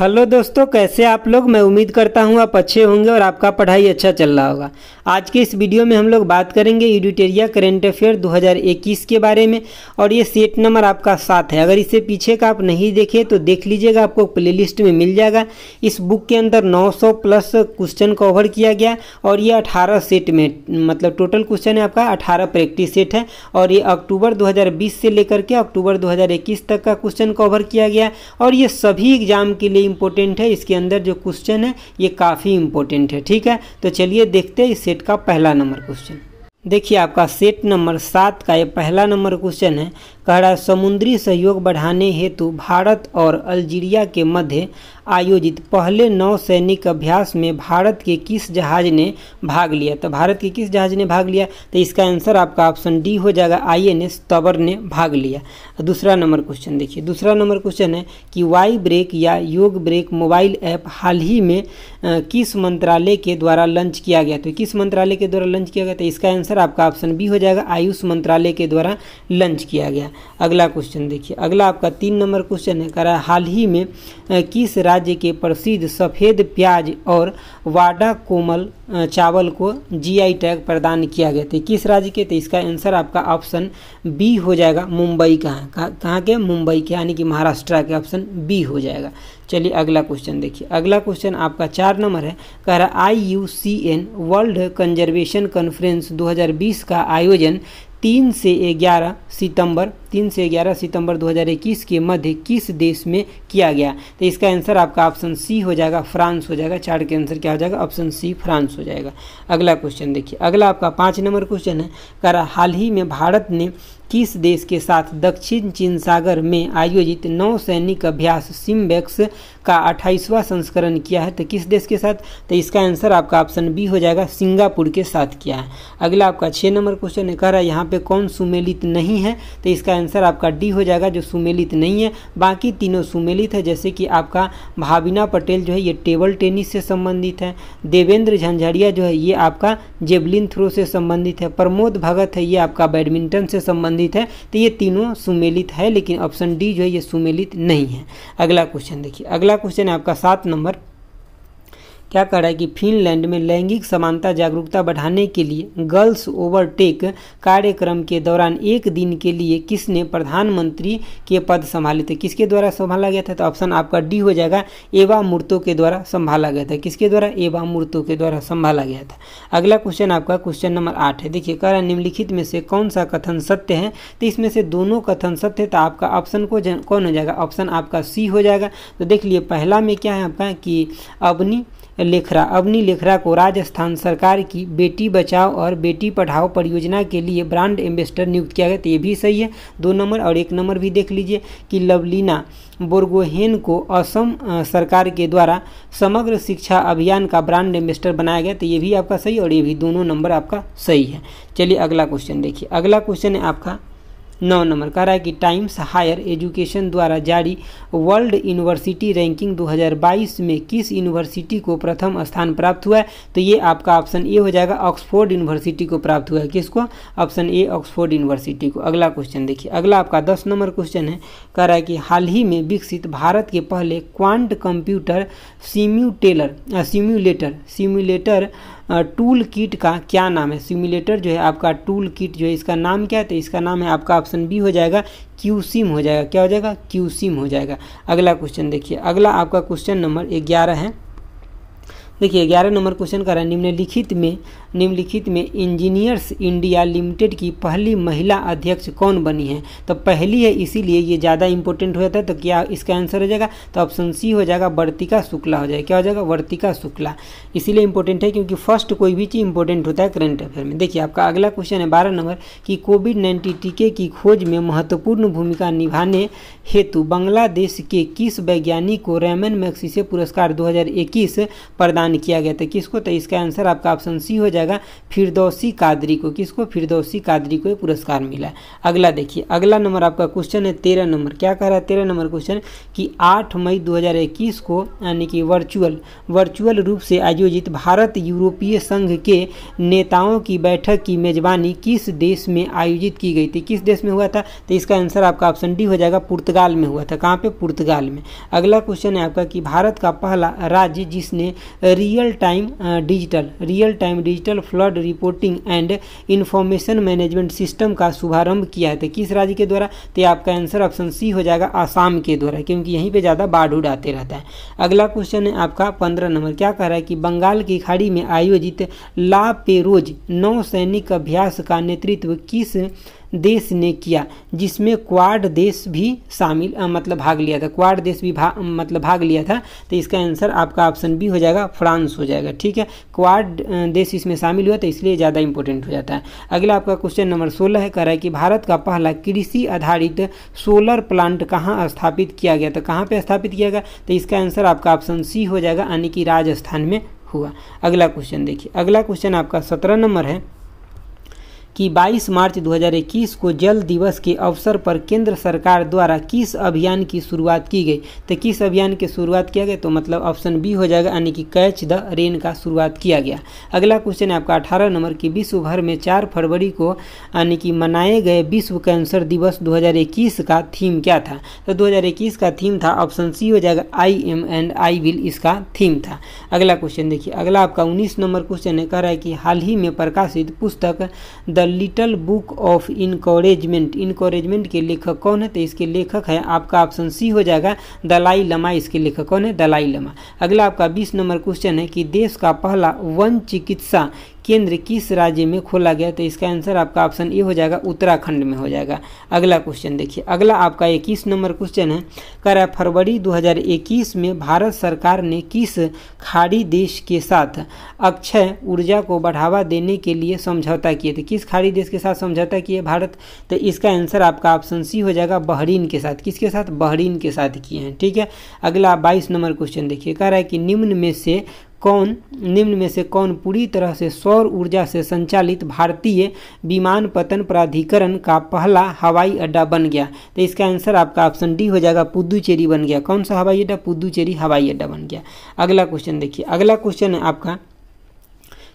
hello दोस्तों कैसे आप लोग मैं उम्मीद करता हूँ आप अच्छे होंगे और आपका पढ़ाई अच्छा चल रहा होगा आज के इस वीडियो में हम लोग बात करेंगे यूडिटेरिया करेंट अफेयर 2021 के बारे में और ये सेट नंबर आपका सात है अगर इसे पीछे का आप नहीं देखें तो देख लीजिएगा आपको प्लेलिस्ट में मिल जाएगा इस बुक के अंदर नौ प्लस क्वेश्चन कवर किया गया और ये अठारह सेट में मतलब टोटल क्वेश्चन है आपका अठारह प्रैक्टिस सेट है और ये अक्टूबर दो से लेकर के अक्टूबर दो तक का क्वेश्चन कवर किया गया और ये सभी एग्जाम के लिए इंपॉर्टेंट है इसके अंदर जो क्वेश्चन है ये काफ़ी इंपॉर्टेंट है ठीक है तो चलिए देखते हैं इस सेट का पहला नंबर क्वेश्चन देखिए आपका सेट नंबर सात का ये पहला नंबर क्वेश्चन है कह रहा है समुद्री सहयोग बढ़ाने हेतु भारत और अल्जीरिया के मध्य आयोजित पहले नौ सैनिक अभ्यास में भारत के किस जहाज ने भाग लिया तो भारत के किस जहाज ने भाग लिया तो इसका आंसर आपका ऑप्शन डी हो जाएगा आई एन एस तबर ने भाग लिया दूसरा नंबर क्वेश्चन देखिए दूसरा नंबर क्वेश्चन है कि वाई ब्रेक या योग ब्रेक मोबाइल ऐप हाल ही में किस मंत्रालय के द्वारा लॉन्च किया गया तो किस मंत्रालय के द्वारा लॉन्च किया गया तो इसका आंसर आपका ऑप्शन बी हो जाएगा आयुष मंत्रालय के द्वारा लॉन्च किया गया अगला क्वेश्चन देखिए अगला आपका तीन नंबर क्वेश्चन है करा हाल ही में किस राज्य के प्रसिद्ध सफ़ेद प्याज और वाडा कोमल चावल को जीआई टैग प्रदान किया गया था किस राज्य के तो इसका आंसर आपका ऑप्शन बी हो जाएगा मुंबई का कहाँ के मुंबई के यानी कि महाराष्ट्र के ऑप्शन बी हो जाएगा चलिए अगला क्वेश्चन देखिए अगला क्वेश्चन आपका चार नंबर है कह रहा I U C N world conservation conference 2020 का आयोजन तीन से ग्यारह सितंबर तीन से ग्यारह सितंबर 2021 के मध्य किस देश में किया गया तो इसका आंसर आपका ऑप्शन सी हो जाएगा फ्रांस हो जाएगा चार्ट के आंसर क्या हो जाएगा ऑप्शन सी फ्रांस हो जाएगा अगला क्वेश्चन देखिए अगला आपका पाँच नंबर क्वेश्चन है करा हाल ही में भारत ने किस देश के साथ दक्षिण चीन सागर में आयोजित नौ सैनिक अभ्यास सिम्बेक्स का अट्ठाईसवां संस्करण किया है तो किस देश के साथ तो इसका आंसर आपका ऑप्शन बी हो जाएगा सिंगापुर के साथ किया है अगला आपका छः नंबर क्वेश्चन कह रहा है यहाँ पे कौन सुमेलित नहीं है तो इसका आंसर आपका डी हो जाएगा जो सुमेलित नहीं है बाकी तीनों सुमेलित है जैसे कि आपका भाविना पटेल जो है ये टेबल टेनिस से संबंधित है देवेंद्र झंझारिया जो है ये आपका जेबलिन थ्रो से संबंधित है प्रमोद भगत है ये आपका बैडमिंटन से संबंधित संबंधित है तो ये तीनों सुमेलित है लेकिन ऑप्शन डी जो है ये सुमेलित नहीं है अगला क्वेश्चन देखिए अगला क्वेश्चन है आपका सात नंबर क्या कह रहा है कि फिनलैंड में लैंगिक समानता जागरूकता बढ़ाने के लिए गर्ल्स ओवरटेक कार्यक्रम के दौरान एक दिन के लिए किसने प्रधानमंत्री के पद संभाले थे किसके द्वारा संभाला गया था तो ऑप्शन आपका डी हो जाएगा एवा मूर्तो के द्वारा संभाला गया था किसके द्वारा एवा मूर्तो के द्वारा संभाला गया था अगला क्वेश्चन आपका क्वेश्चन नंबर आठ है देखिए कह रहा निम्नलिखित में से कौन सा कथन सत्य है तो इसमें से दोनों कथन सत्य तो आपका ऑप्शन को कौन हो जाएगा ऑप्शन आपका सी हो जाएगा तो देख लिए पहला में क्या है आपका कि अवनी लेखरा अवनी लेखरा को राजस्थान सरकार की बेटी बचाओ और बेटी पढ़ाओ परियोजना के लिए ब्रांड एम्बेसडर नियुक्त किया गया तो ये भी सही है दो नंबर और एक नंबर भी देख लीजिए कि लवलीना बोर्गोहेन को असम सरकार के द्वारा समग्र शिक्षा अभियान का ब्रांड एम्बेसडर बनाया गया तो ये भी आपका सही और ये भी दोनों नंबर आपका सही है चलिए अगला क्वेश्चन देखिए अगला क्वेश्चन है आपका नौ नंबर कह रहा है कि टाइम्स हायर एजुकेशन द्वारा जारी वर्ल्ड यूनिवर्सिटी रैंकिंग 2022 में किस यूनिवर्सिटी को प्रथम स्थान प्राप्त हुआ है तो ये आपका ऑप्शन ए हो जाएगा ऑक्सफोर्ड यूनिवर्सिटी को प्राप्त हुआ है किसको ऑप्शन ए ऑक्सफोर्ड यूनिवर्सिटी को अगला क्वेश्चन देखिए अगला आपका दस नंबर क्वेश्चन है कह रहा है कि हाल ही में विकसित भारत के पहले quant computer simulator simulator simulator tool kit का क्या नाम है सिमुलेटर जो है आपका टूल किट जो है इसका नाम क्या है तो इसका नाम है आपका ऑप्शन बी हो जाएगा क्यू सिम हो जाएगा क्या हो जाएगा क्यू सिम हो जाएगा अगला क्वेश्चन देखिए अगला आपका क्वेश्चन नंबर ग्यारह है देखिए ग्यारह नंबर क्वेश्चन कर रहा है निम्नलिखित में निम्नलिखित में इंजीनियर्स इंडिया लिमिटेड की पहली महिला अध्यक्ष कौन बनी है तो पहली है इसीलिए ये ज़्यादा इंपॉर्टेंट हो जाता है तो क्या इसका आंसर हो जाएगा तो ऑप्शन सी हो जाएगा वर्तिका शुक्ला हो जाएगा क्या हो जाएगा वर्तिका शुक्ला इसीलिए इंपॉर्टेंट है क्योंकि फर्स्ट कोई भी चीज़ इंपॉर्टेंट होता है करंट अफेयर में देखिए आपका अगला क्वेश्चन है बारह नंबर कि कोविड नाइन्टीन टीके की खोज में महत्वपूर्ण भूमिका निभाने हेतु बांग्लादेश के किस वैज्ञानिक को रेमन मैक्सी पुरस्कार इक्कीस प्रदान प्रदान किया गया था किसको तो इसका आंसर आपका ऑप्शन सी हो जाएगा फिरदौसी कादरी को किसको फिरदौसी कादरी को पुरस्कार मिला अगला देखिए अगला नंबर आपका क्वेश्चन है तेरह नंबर क्या कह रहा है तेरह नंबर क्वेश्चन कि आठ मई दो को यानी कि वर्चुअल वर्चुअल रूप से आयोजित भारत यूरोपीय संघ के नेताओं की बैठक की मेजबानी किस देश में आयोजित की गई थी किस देश में हुआ था तो इसका आंसर आपका ऑप्शन डी हो जाएगा पुर्तगाल में हुआ था कहाँ पे पुर्तगाल में अगला क्वेश्चन है आपका कि भारत का पहला राज्य जिसने real time digital real time digital flood reporting and information management system का शुभारंभ किया तो किस राज्य के द्वारा तो आपका आंसर ऑप्शन सी हो जाएगा आसाम के द्वारा क्योंकि यहीं पे ज़्यादा बाढ़ उड़ आते रहता है अगला क्वेश्चन है आपका पंद्रह नंबर क्या कह रहा है कि बंगाल की खाड़ी में आयोजित ला पेरोज नौ सैनिक अभ्यास का नेतृत्व किस देश ने किया जिसमें क्वाड देश भी शामिल मतलब भाग लिया था क्वाड देश भी भा, मतलब भाग लिया था तो इसका आंसर आपका ऑप्शन बी हो जाएगा फ्रांस हो जाएगा ठीक है क्वाड देश इसमें शामिल हुआ तो इसलिए ज़्यादा इंपॉर्टेंट हो जाता है अगला आपका क्वेश्चन नंबर सोलह है कह रहा है कि भारत का पहला कृषि आधारित सोलर प्लांट कहाँ स्थापित किया गया तो कहाँ पर स्थापित किया गया तो इसका आंसर आपका ऑप्शन सी हो जाएगा यानी कि राजस्थान में हुआ अगला क्वेश्चन देखिए अगला क्वेश्चन आपका सत्रह नंबर है कि 22 मार्च 2021 को जल दिवस के अवसर पर केंद्र सरकार द्वारा किस अभियान की शुरुआत की गई तो किस अभियान की शुरुआत किया गया तो मतलब ऑप्शन बी हो जाएगा यानी कि कैच द रेन का शुरुआत किया गया अगला क्वेश्चन है आपका अठारह नंबर की विश्व भर में चार फरवरी को यानी कि मनाए गए विश्व कैंसर दिवस दो का थीम क्या था तो दो का थीम था ऑप्शन सी हो जाएगा I am and I will इसका थीम था अगला क्वेश्चन देखिए अगला आपका उन्नीस नंबर क्वेश्चन है कह रहा है कि हाल ही में प्रकाशित पुस्तक the little book of encouragement encouragement के लेखक कौन है तो इसके लेखक है आपका ऑप्शन सी हो जाएगा दलाई लमा इसके लेखक कौन है दलाई लमा अगला आपका बीस नंबर क्वेश्चन है कि देश का पहला वन चिकित्सा केंद्र किस राज्य में खोला गया तो इसका आंसर आपका ऑप्शन ए हो जाएगा उत्तराखंड में हो जाएगा अगला क्वेश्चन देखिए अगला आपका इक्कीस नंबर क्वेश्चन है कह रहा है फरवरी 2021 में भारत सरकार ने किस खाड़ी देश के साथ अक्षय ऊर्जा को बढ़ावा देने के लिए समझौता किए थे तो किस खाड़ी देश के साथ समझौता किए भारत तो इसका आंसर आपका ऑप्शन सी हो जाएगा बहरीन के साथ किसके साथ बहरीन के साथ किए हैं ठीक है अगला बाईस नंबर क्वेश्चन देखिए कह रहा है कि निम्न में से कौन निम्न में से कौन पूरी तरह से सौर ऊर्जा से संचालित भारतीय विमान पतन प्राधिकरण का पहला हवाई अड्डा बन गया तो इसका आंसर आपका ऑप्शन डी हो जाएगा पुदुचेरी बन गया कौन सा हवाई अड्डा पुदुचेरी हवाई अड्डा बन गया अगला क्वेश्चन देखिए अगला क्वेश्चन है आपका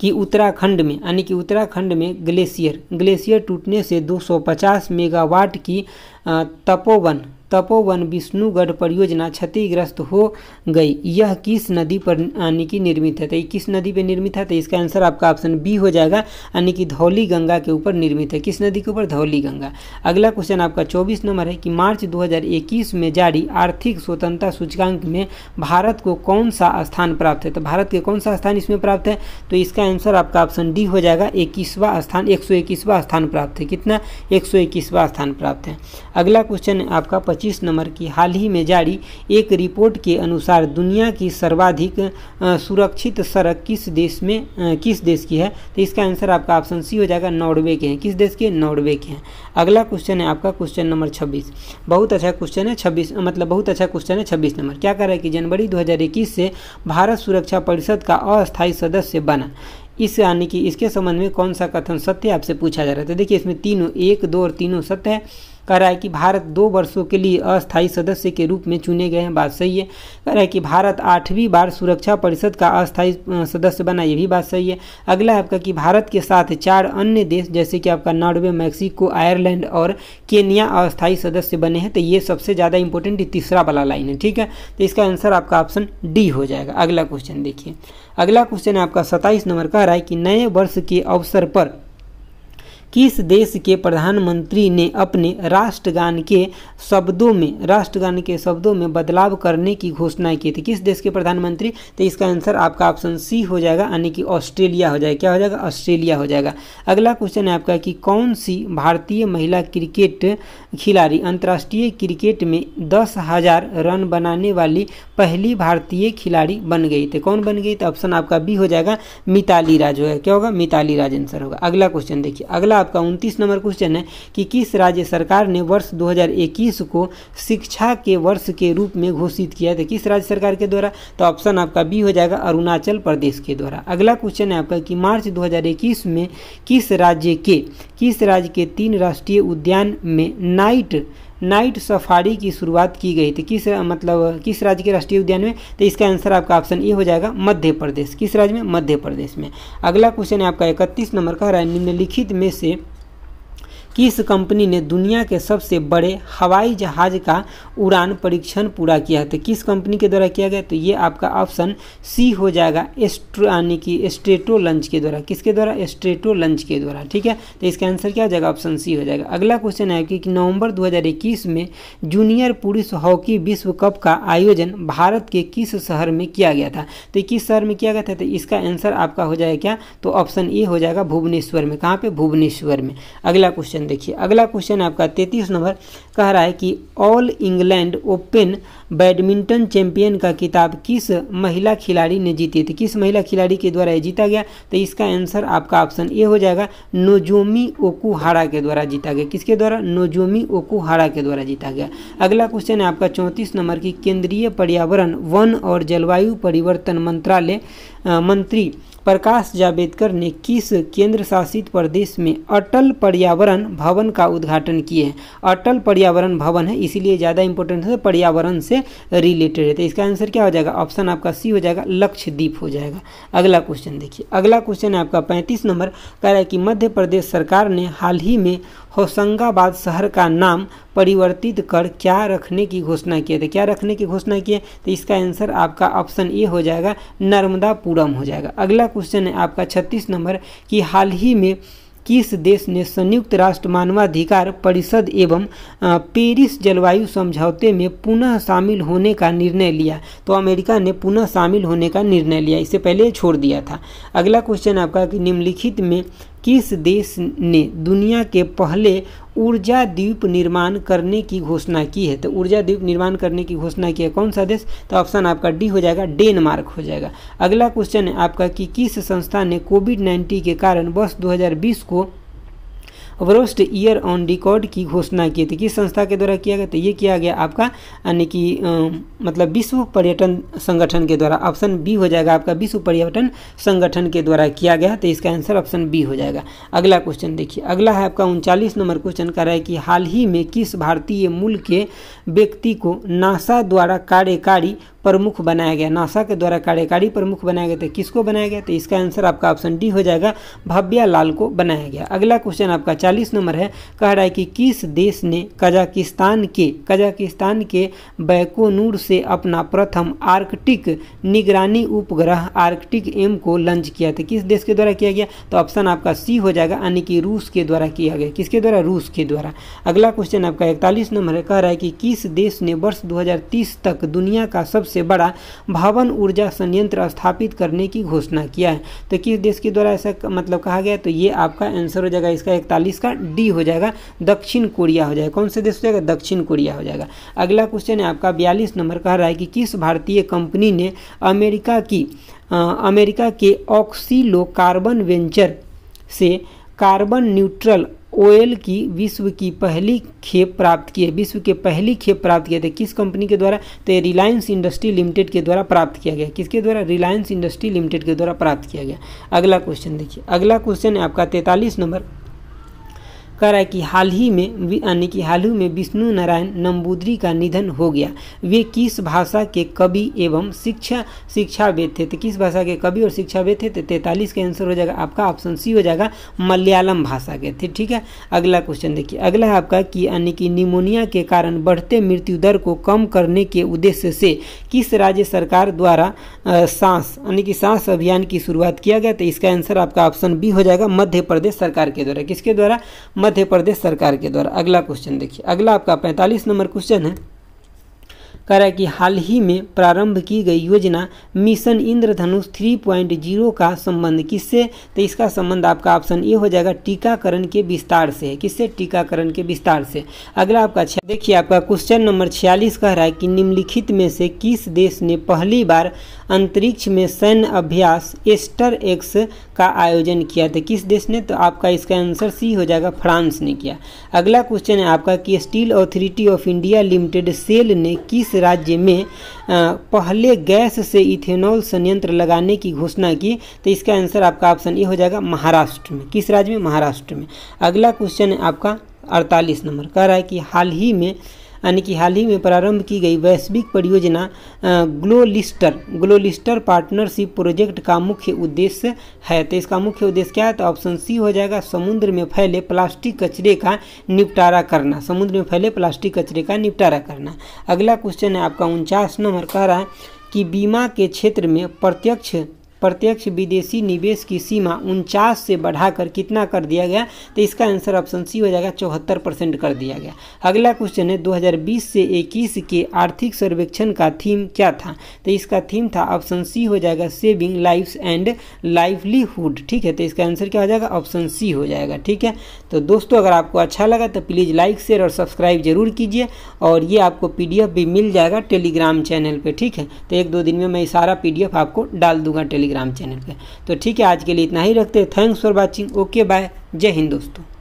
कि उत्तराखंड में यानी कि उत्तराखंड में ग्लेशियर ग्लेशियर टूटने से 250 मेगावाट की तपोवन तपोवन विष्णुगढ़ परियोजना क्षतिग्रस्त हो गई यह किस नदी पर यानी कि निर्मित है तो किस नदी पर निर्मित है तो इसका आंसर आपका ऑप्शन बी हो जाएगा यानी कि धौली गंगा के ऊपर निर्मित है किस नदी के ऊपर धौली गंगा अगला क्वेश्चन आपका 24 नंबर है कि मार्च 2021 में जारी आर्थिक स्वतंत्रता सूचकांक में भारत को कौन सा स्थान प्राप्त है तो भारत के कौन सा स्थान इसमें प्राप्त है तो इसका आंसर आपका ऑप्शन डी हो जाएगा इक्कीसवां स्थान एक स्थान प्राप्त है कितना एक स्थान प्राप्त है अगला क्वेश्चन है आपका 25 नंबर की हाल ही में जारी एक रिपोर्ट के अनुसार दुनिया की सर्वाधिक सुरक्षित सड़क किस देश में किस देश की है तो इसका आंसर आपका ऑप्शन सी हो जाएगा नॉर्वे के हैं किस देश के नॉर्वे के हैं अगला क्वेश्चन है आपका क्वेश्चन नंबर छब्बीस बहुत अच्छा क्वेश्चन है छब्बीस मतलब बहुत अच्छा क्वेश्चन है छब्बीस नंबर क्या कर रहा है कि जनवरी दो से भारत सुरक्षा परिषद का अस्थायी सदस्य बना इस यानी कि इसके संबंध में कौन सा कथन सत्य आपसे पूछा जा रहा है तो देखिए इसमें तीनों एक दो और तीनों सत्य है कह रहा है कि भारत दो वर्षों के लिए अस्थायी सदस्य के रूप में चुने गए हैं बात सही है कह रहा है कि भारत आठवीं बार सुरक्षा परिषद का अस्थायी सदस्य बना ये भी बात सही है अगला है आपका कि भारत के साथ चार अन्य देश जैसे कि आपका नॉर्वे मैक्सिको आयरलैंड और केनिया अस्थायी सदस्य बने हैं तो ये सबसे ज़्यादा इंपॉर्टेंट तीसरा वाला लाइन है ठीक है तो इसका आंसर आपका ऑप्शन डी हो जाएगा अगला क्वेश्चन देखिए अगला क्वेश्चन है आपका सत्ताईस नंबर कह रहा है कि नए वर्ष के अवसर पर किस देश के प्रधानमंत्री ने अपने राष्ट्रगान के शब्दों में राष्ट्रगान के शब्दों में बदलाव करने की घोषणा की थी किस देश के प्रधानमंत्री तो इसका आंसर आपका ऑप्शन सी हो जाएगा यानी कि ऑस्ट्रेलिया हो जाएगा क्या हो जाएगा ऑस्ट्रेलिया हो जाएगा अगला क्वेश्चन है आपका कि कौन सी भारतीय महिला क्रिकेट खिलाड़ी अंतर्राष्ट्रीय क्रिकेट में दस हजार रन बनाने वाली पहली भारतीय खिलाड़ी बन गई थी कौन बन गई तो ऑप्शन आपका बी हो जाएगा मिताली राज होगा क्या होगा मिताली राज आंसर होगा अगला क्वेश्चन देखिए अगला अगला आपका उनतीस नंबर क्वेश्चन है कि किस राज्य सरकार ने वर्ष 2021 को शिक्षा के वर्ष के रूप में घोषित किया था किस राज्य सरकार के द्वारा तो ऑप्शन आपका बी हो जाएगा अरुणाचल प्रदेश के द्वारा अगला क्वेश्चन है आपका कि मार्च 2021 में किस राज्य के किस राज्य के तीन राष्ट्रीय उद्यान में नाइट नाइट सफारी की शुरुआत की गई थी किस मतलब किस राज्य के राष्ट्रीय उद्यान में तो इसका आंसर आपका ऑप्शन ए हो जाएगा मध्य प्रदेश किस राज्य में मध्य प्रदेश में अगला क्वेश्चन है आपका इकतीस नंबर का रहा है निम्नलिखित में से किस कंपनी ने दुनिया के सबसे बड़े हवाई जहाज का उड़ान परीक्षण पूरा किया है तो किस कंपनी के द्वारा किया गया तो ये आपका ऑप्शन सी हो जाएगा एस्ट्रो यानी कि स्ट्रेटो लंच के द्वारा किसके द्वारा एस्ट्रेटो लंच के द्वारा ठीक है तो इसका आंसर क्या हो जाएगा ऑप्शन सी हो जाएगा अगला क्वेश्चन है कि नवंबर दो में जूनियर पुरुष हॉकी विश्व कप का आयोजन भारत के किस शहर में किया गया था तो किस शहर में किया गया था तो इसका आंसर आपका हो जाएगा क्या तो ऑप्शन ए हो जाएगा भुवनेश्वर में कहाँ पे भुवनेश्वर में अगला क्वेश्चन देखिए अगला क्वेश्चन आपका तैतीस नंबर कह रहा है कि all England open badminton champion का किताब किस महिला खिलाड़ी ने जीती थी किस महिला खिलाड़ी के द्वारा जीता गया तो इसका आंसर आपका ऑप्शन ए हो जाएगा नोजोमी ओकुहारा के द्वारा जीता गया किसके द्वारा नोजोमी ओकुहारा के द्वारा जीता गया अगला क्वेश्चन है आपका चौंतीस नंबर की केंद्रीय पर्यावरण वन और जलवायु परिवर्तन मंत्रालय मंत्री प्रकाश जावड़ेकर ने किस केंद्र शासित प्रदेश में अटल पर्यावरण भवन का उद्घाटन किए हैं अटल पर्यावरण भवन है इसीलिए ज़्यादा इंपॉर्टेंट है पर्यावरण से से रिलेटेड है तो इसका आंसर क्या हो जाएगा ऑप्शन आपका सी हो जाएगा लक्षद्वीप हो जाएगा अगला क्वेश्चन देखिए अगला क्वेश्चन है आपका पैंतीस नंबर कह रहा है कि मध्य प्रदेश सरकार ने हाल ही में होशंगाबाद शहर का नाम परिवर्तित कर क्या रखने की घोषणा की है तो क्या रखने की घोषणा की है तो इसका आंसर आपका ऑप्शन ए हो जाएगा नर्मदापुरम हो जाएगा अगला क्वेश्चन है आपका छत्तीस नंबर कि हाल ही में किस देश ने संयुक्त राष्ट्र मानवाधिकार परिषद एवं पेरिस जलवायु समझौते में पुनः शामिल होने का निर्णय लिया तो अमेरिका ने पुनः शामिल होने का निर्णय लिया इससे पहले छोड़ दिया था अगला क्वेश्चन आपका कि निम्नलिखित में किस देश ने दुनिया के पहले ऊर्जा द्वीप निर्माण करने की घोषणा की है तो ऊर्जा द्वीप निर्माण करने की घोषणा की है कौन सा देश तो ऑप्शन आपका डी हो जाएगा डेनमार्क हो जाएगा अगला क्वेश्चन है आपका कि किस संस्था ने कोविड नाइन्टीन के कारण वर्ष 2020 को वर्स्ट ईयर ऑन रिकॉर्ड की घोषणा की थी किस संस्था के द्वारा किया गया तो ये किया गया आपका यानी कि मतलब विश्व पर्यटन संगठन के द्वारा ऑप्शन बी हो जाएगा आपका विश्व पर्यटन संगठन के द्वारा किया गया तो इसका आंसर ऑप्शन बी हो जाएगा अगला क्वेश्चन देखिए अगला है आपका उनचालीस नंबर क्वेश्चन का रहा है कि हाल ही में किस भारतीय मूल के व्यक्ति को नासा द्वारा कार्यकारी प्रमुख बनाया गया नासा के द्वारा कार्यकारी प्रमुख बनाया गया था किसको बनाया गया तो इसका आंसर आपका ऑप्शन डी हो जाएगा भव्या लाल को बनाया गया अगला क्वेश्चन आपका चालीस नंबर है कह रहा है कि किस देश ने कजाकिस्तान के कजाकिस्तान के बैकोनूर से अपना प्रथम आर्कटिक निगरानी उपग्रह आर्कटिक एम को लॉन्च किया था किस देश के द्वारा किया गया तो ऑप्शन आपका सी हो जाएगा यानी कि रूस के द्वारा किया गया किसके द्वारा रूस के द्वारा अगला क्वेश्चन आपका इकतालीस नंबर है कह रहा है कि किस देश ने वर्ष दो तक दुनिया का सबसे सबसे बड़ा भवन ऊर्जा संयंत्र स्थापित करने की घोषणा किया है तो किस देश के द्वारा ऐसा मतलब कहा गया तो ये आपका आंसर हो जाएगा इसका इकतालीस का डी हो जाएगा दक्षिण कोरिया हो जाएगा कौन से देश हो जाएगा दक्षिण कोरिया हो जाएगा अगला क्वेश्चन है आपका बयालीस नंबर कह रहा है कि किस भारतीय कंपनी ने अमेरिका की आ, अमेरिका के ऑक्सीलो कार्बन वेंचर से कार्बन न्यूट्रल ओएल की विश्व की पहली खेप प्राप्त की है विश्व के पहली खेप प्राप्त किया था किस कंपनी के द्वारा तो रिलायंस इंडस्ट्री लिमिटेड के द्वारा प्राप्त किया गया किसके द्वारा रिलायंस इंडस्ट्री लिमिटेड के द्वारा प्राप्त किया गया अगला क्वेश्चन देखिए अगला क्वेश्चन है आपका तैंतालीस नंबर कह रहा है कि हाल ही में यानी कि हाल ही में विष्णु नारायण नम्बूदरी का निधन हो गया वे किस भाषा के कवि एवं शिक्षा शिक्षावेद थे तो किस भाषा के कवि और शिक्षावेद थे तो तैंतालीस का आंसर हो जाएगा आपका ऑप्शन सी हो जाएगा मलयालम भाषा के थे ठीक है अगला क्वेश्चन देखिए अगला है आपका कि यानी कि निमोनिया के कारण बढ़ते मृत्यु दर को कम करने के उद्देश्य से किस राज्य सरकार द्वारा सांस यानी कि सांस अभियान की शुरुआत किया गया तो इसका आंसर आपका ऑप्शन बी हो जाएगा मध्य प्रदेश सरकार के द्वारा किसके द्वारा मध्य प्रदेश सरकार के द्वारा अगला क्वेश्चन देखिए अगला आपका पैंतालीस नंबर क्वेश्चन है कह रहा है कि हाल ही में प्रारंभ की गई योजना मिशन इंद्रधनुष 3.0 का संबंध किससे तो इसका संबंध आपका ऑप्शन ए हो जाएगा टीकाकरण के विस्तार से किससे टीकाकरण के विस्तार से अगला आपका देखिए आपका क्वेश्चन नंबर छियालीस कह रहा है कि निम्नलिखित में से किस देश ने पहली बार अंतरिक्ष में सैन्य अभ्यास एस्टर एक्स का आयोजन किया था तो किस देश ने तो आपका इसका आंसर सी हो जाएगा फ्रांस ने किया अगला क्वेश्चन है आपका कि steel authority of India limited SAIL ने किस राज्य में पहले गैस से इथेनॉल संयंत्र लगाने की घोषणा की तो इसका आंसर आपका ऑप्शन ए हो जाएगा महाराष्ट्र में किस राज्य में महाराष्ट्र में अगला क्वेश्चन है आपका अड़तालीस नंबर कह रहा है कि हाल ही में यानी कि हाल ही में प्रारंभ की गई वैश्विक परियोजना ग्लोलिस्टर ग्लोलिस्टर पार्टनरशिप प्रोजेक्ट का मुख्य उद्देश्य है तो इसका मुख्य उद्देश्य क्या है तो ऑप्शन सी हो जाएगा समुद्र में फैले प्लास्टिक कचरे का निपटारा करना समुद्र में फैले प्लास्टिक कचरे का निपटारा करना अगला क्वेश्चन है आपका उनचास नंबर कह रहा है कि बीमा के क्षेत्र में प्रत्यक्ष प्रत्यक्ष विदेशी निवेश की सीमा उनचास से बढ़ाकर कितना कर दिया गया तो इसका आंसर ऑप्शन सी हो जाएगा चौहत्तर परसेंट कर दिया गया अगला क्वेश्चन है 2020 से 21 के आर्थिक सर्वेक्षण का थीम क्या था तो इसका थीम था ऑप्शन सी हो जाएगा सेविंग लाइफ एंड लाइवलीहुड ठीक है तो इसका आंसर क्या हो जाएगा ऑप्शन सी हो जाएगा ठीक है तो दोस्तों अगर आपको अच्छा लगा तो प्लीज़ लाइक शेयर और सब्सक्राइब जरूर कीजिए और ये आपको पी भी मिल जाएगा टेलीग्राम चैनल पर ठीक है तो एक दो दिन में मैं सारा पी आपको डाल दूंगा टेलीग्राम टेलीग्राम चैनल पर तो ठीक है आज के लिए इतना ही रखते हैं thanks for watching okay bye जय हिंद दोस्तों